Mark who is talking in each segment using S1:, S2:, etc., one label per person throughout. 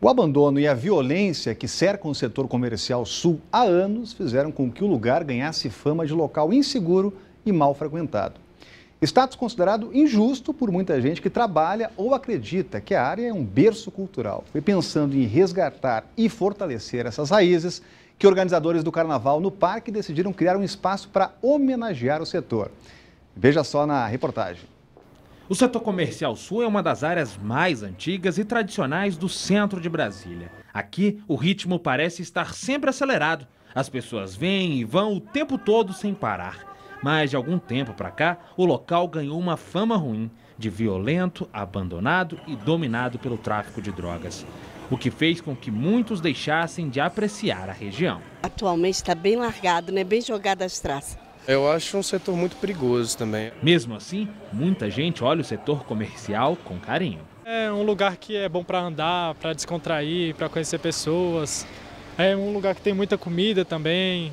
S1: O abandono e a violência que cercam o setor comercial sul há anos fizeram com que o lugar ganhasse fama de local inseguro e mal frequentado. Status considerado injusto por muita gente que trabalha ou acredita que a área é um berço cultural. Foi pensando em resgatar e fortalecer essas raízes que organizadores do carnaval no parque decidiram criar um espaço para homenagear o setor. Veja só na reportagem.
S2: O setor comercial sul é uma das áreas mais antigas e tradicionais do centro de Brasília. Aqui, o ritmo parece estar sempre acelerado. As pessoas vêm e vão o tempo todo sem parar. Mas de algum tempo para cá, o local ganhou uma fama ruim de violento, abandonado e dominado pelo tráfico de drogas. O que fez com que muitos deixassem de apreciar a região. Atualmente está bem largado, né? bem jogado as traças. Eu acho um setor muito perigoso também. Mesmo assim, muita gente olha o setor comercial com carinho. É um lugar que é bom para andar, para descontrair, para conhecer pessoas.
S1: É um lugar que tem muita comida também.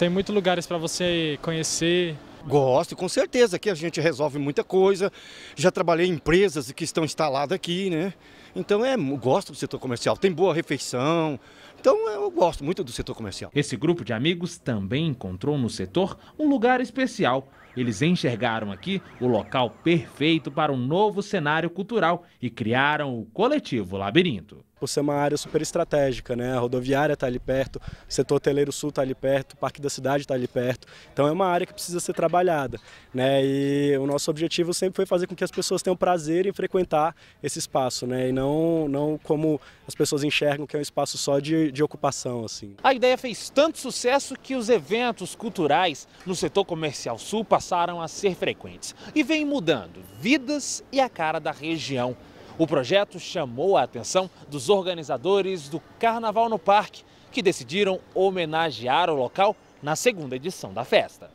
S1: Tem muitos lugares para você conhecer. Gosto, com certeza que a gente resolve muita coisa. Já trabalhei em empresas que estão instaladas aqui, né? Então é, eu gosto do setor comercial, tem boa refeição.
S2: Então é, eu gosto muito do setor comercial. Esse grupo de amigos também encontrou no setor um lugar especial. Eles enxergaram aqui o local perfeito para um novo cenário cultural e criaram o coletivo Labirinto.
S1: Por ser uma área super estratégica, né? A rodoviária está ali perto, o setor hoteleiro sul está ali perto, o Parque da Cidade está ali perto. Então é uma área que precisa ser trabalhada, né? E o nosso objetivo sempre foi fazer com que as pessoas tenham prazer em frequentar esse espaço, né? E não não, não como as pessoas enxergam que é um espaço só de, de ocupação. assim.
S2: A ideia fez tanto sucesso que os eventos culturais no setor comercial sul passaram a ser frequentes e vem mudando vidas e a cara da região. O projeto chamou a atenção dos organizadores do Carnaval no Parque, que decidiram homenagear o local na segunda edição da festa.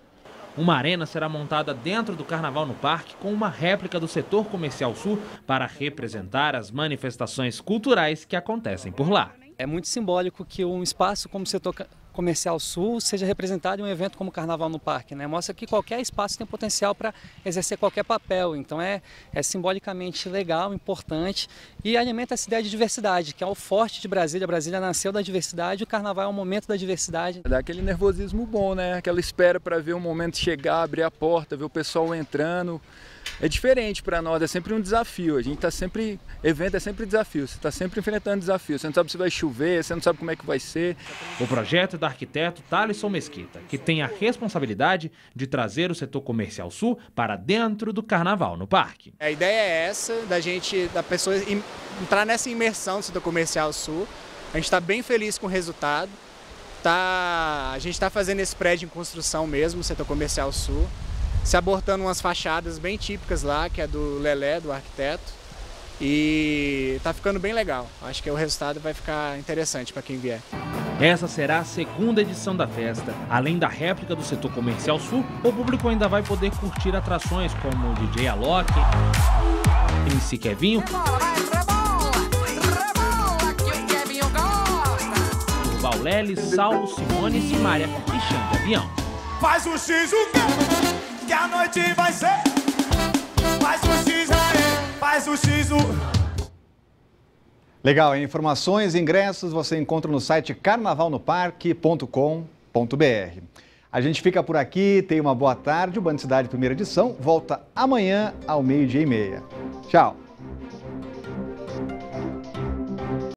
S2: Uma arena será montada dentro do Carnaval no Parque com uma réplica do setor comercial sul para representar as manifestações culturais que acontecem por lá. É muito simbólico que um espaço como o setor Comercial Sul seja representado em um evento como o Carnaval no Parque. Né? Mostra que qualquer espaço tem potencial para exercer qualquer papel. Então é, é simbolicamente legal, importante e alimenta essa ideia de diversidade, que é o forte de Brasília. Brasília nasceu da diversidade,
S1: o Carnaval é um momento da diversidade. Dá é aquele nervosismo bom, né? Aquela espera para ver o momento chegar, abrir a porta, ver o pessoal entrando é diferente para nós, é sempre um desafio. A gente está sempre. Evento é sempre desafio, você está sempre enfrentando desafios. Você não sabe se vai chover, você não sabe como é que vai ser.
S2: O projeto é do arquiteto Thaleson Mesquita, que tem a responsabilidade de trazer o setor comercial sul para dentro do carnaval no parque. A ideia é essa,
S1: da gente, da pessoa entrar nessa imersão do setor comercial sul. A gente está bem feliz com o resultado. Tá, a gente está fazendo esse prédio em construção mesmo, o setor comercial sul se abortando umas fachadas bem típicas lá, que é do Lelé, do arquiteto. E tá ficando bem legal. Acho que o resultado vai ficar interessante para quem vier.
S2: Essa será a segunda edição da festa. Além da réplica do setor comercial sul, o público ainda vai poder curtir atrações como o DJ Alok, MC Kevinho, Urval Lelis, Saulo Simone, Simária e Xande Avião. Faz o X,
S1: o noite vai ser. Faz o X aí, é, faz o X o. Legal, informações e ingressos você encontra no site carnavalnoparque.com.br. A gente fica por aqui, tenha uma boa tarde. O Band Cidade Primeira Edição volta amanhã ao meio-dia e meia. Tchau!